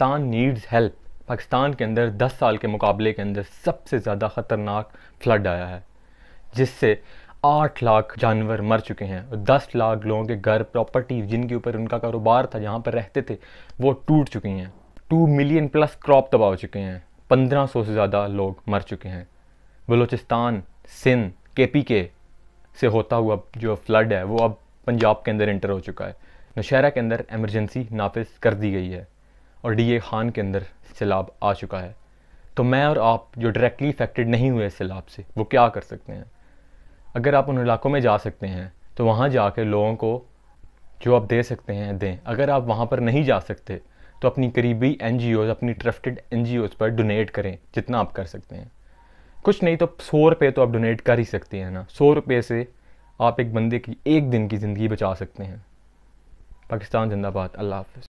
Pakistan needs help Pakistan के अंदर 10 साल के मुकाबले के अंदर सबसे ज़्यादा ख़तरनाक फ्लड आया है जिससे आठ लाख जानवर मर चुके हैं और दस लाख लोगों के घर प्रॉपर्टी जिनके ऊपर उनका कारोबार था जहाँ पर रहते थे वो टूट चुकी हैं टू मिलियन प्लस क्रॉप तबाह हो चुके हैं पंद्रह सौ से ज़्यादा लोग मर चुके हैं बलूचिस्तान सिंध के पी के से होता हुआ जो फ्लड है वो अब पंजाब के अंदर इंटर हो चुका है नौशहरा के अंदर एमरजेंसी नाफिज कर दी गई है और डी ए खान के अंदर सैलाब आ चुका है तो मैं और आप जो डायरेक्टली इफेक्टेड नहीं हुए सैलाब से वो क्या कर सकते हैं अगर आप उन इलाकों में जा सकते हैं तो वहाँ जाकर लोगों को जो आप दे सकते हैं दें अगर आप वहाँ पर नहीं जा सकते तो अपनी करीबी एन अपनी ट्रस्टेड एन पर डोनेट करें जितना आप कर सकते हैं कुछ नहीं तो सौ रुपये तो आप डोनेट कर ही सकते हैं ना सौ रुपये से आप एक बंदे की एक दिन की ज़िंदगी बचा सकते हैं पाकिस्तान जिंदाबाद अल्लाह हाफ